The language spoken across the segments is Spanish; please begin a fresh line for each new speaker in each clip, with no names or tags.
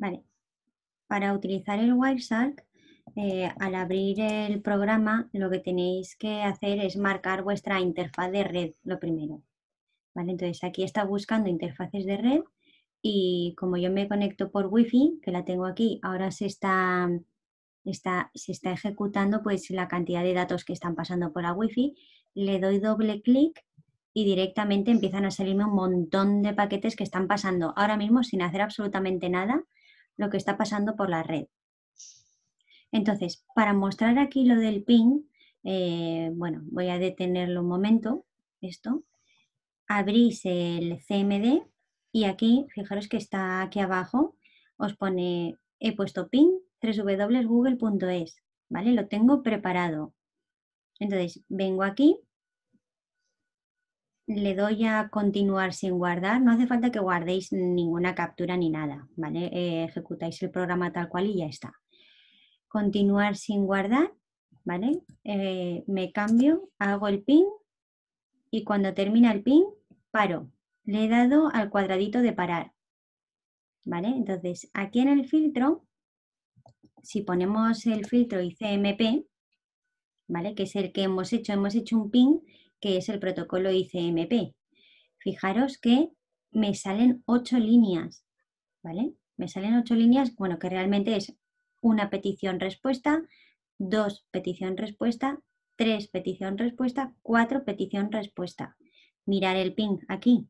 Vale. Para utilizar el Wireshark, eh, al abrir el programa, lo que tenéis que hacer es marcar vuestra interfaz de red, lo primero. Vale, entonces aquí está buscando interfaces de red y como yo me conecto por Wi-Fi, que la tengo aquí, ahora se está, se está ejecutando pues la cantidad de datos que están pasando por la Wi-Fi. Le doy doble clic y directamente empiezan a salirme un montón de paquetes que están pasando ahora mismo sin hacer absolutamente nada lo que está pasando por la red. Entonces, para mostrar aquí lo del PIN, eh, bueno, voy a detenerlo un momento, esto. Abrís el CMD y aquí, fijaros que está aquí abajo, os pone, he puesto ping www.google.es, ¿vale? Lo tengo preparado. Entonces, vengo aquí le doy a continuar sin guardar, no hace falta que guardéis ninguna captura ni nada, ¿vale? Eh, ejecutáis el programa tal cual y ya está. Continuar sin guardar, ¿vale? Eh, me cambio, hago el pin y cuando termina el pin, paro. Le he dado al cuadradito de parar, ¿vale? Entonces, aquí en el filtro, si ponemos el filtro ICMP, ¿vale? Que es el que hemos hecho, hemos hecho un pin que es el protocolo ICMP. Fijaros que me salen ocho líneas, ¿vale? Me salen ocho líneas, bueno, que realmente es una petición-respuesta, dos petición-respuesta, tres petición-respuesta, cuatro petición-respuesta. Mirar el ping aquí.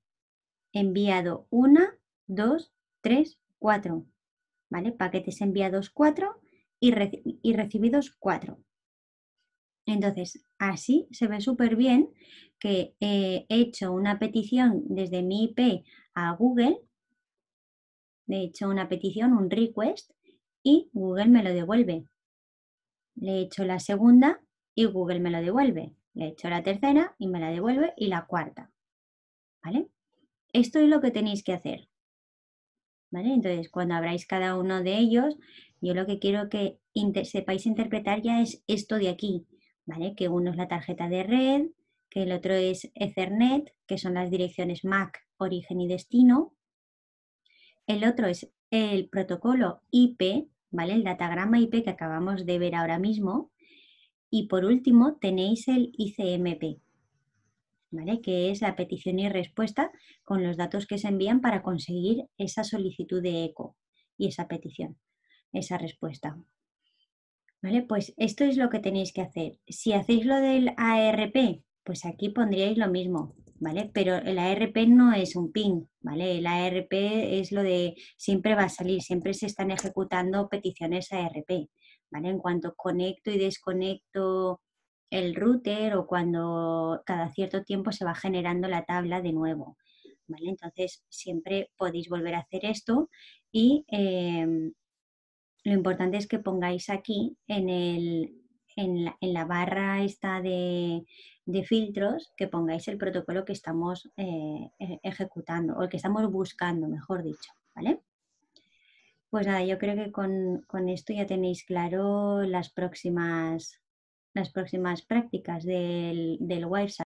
Enviado una, dos, tres, cuatro. ¿Vale? Paquetes enviados cuatro y, y recibidos cuatro. Entonces, así se ve súper bien que eh, he hecho una petición desde mi IP a Google, he hecho una petición, un request, y Google me lo devuelve. Le he hecho la segunda y Google me lo devuelve. Le he hecho la tercera y me la devuelve y la cuarta. ¿Vale? Esto es lo que tenéis que hacer. Entonces, cuando abráis cada uno de ellos, yo lo que quiero que sepáis interpretar ya es esto de aquí, que uno es la tarjeta de red, que el otro es Ethernet, que son las direcciones MAC, origen y destino. El otro es el protocolo IP, ¿vale? El datagrama IP que acabamos de ver ahora mismo. Y por último tenéis el ICMP, Que es la petición y respuesta con los datos que se envían para conseguir esa solicitud de eco y esa petición, esa respuesta. ¿Vale? Pues esto es lo que tenéis que hacer. Si hacéis lo del ARP, pues aquí pondríais lo mismo, ¿vale? Pero el ARP no es un ping, ¿vale? El ARP es lo de siempre va a salir, siempre se están ejecutando peticiones ARP, ¿vale? En cuanto conecto y desconecto el router o cuando cada cierto tiempo se va generando la tabla de nuevo, ¿vale? Entonces siempre podéis volver a hacer esto y eh, lo importante es que pongáis aquí en, el, en, la, en la, barra esta de, de, filtros, que pongáis el protocolo que estamos eh, e-, ejecutando o el que estamos buscando, mejor dicho, ¿vale? Pues nada, yo creo que con, con esto ya tenéis claro las próximas, las próximas prácticas del, del website.